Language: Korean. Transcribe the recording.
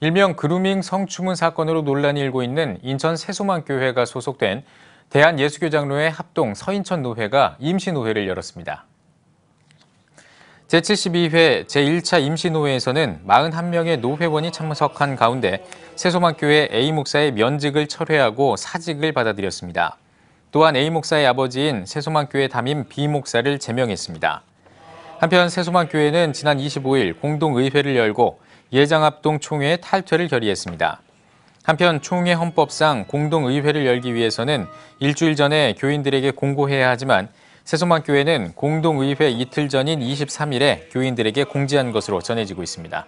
일명 그루밍 성추문 사건으로 논란이 일고 있는 인천 세소만교회가 소속된 대한예수교장로회 합동 서인천노회가 임시노회를 열었습니다. 제72회 제1차 임시노회에서는 41명의 노회원이 참석한 가운데 세소만교회 A 목사의 면직을 철회하고 사직을 받아들였습니다. 또한 A 목사의 아버지인 세소만교회 담임 B 목사를 제명했습니다. 한편 세소만교회는 지난 25일 공동의회를 열고 예장합동 총회 탈퇴를 결의했습니다. 한편 총회 헌법상 공동의회를 열기 위해서는 일주일 전에 교인들에게 공고해야 하지만 세소망 교회는 공동의회 이틀 전인 23일에 교인들에게 공지한 것으로 전해지고 있습니다.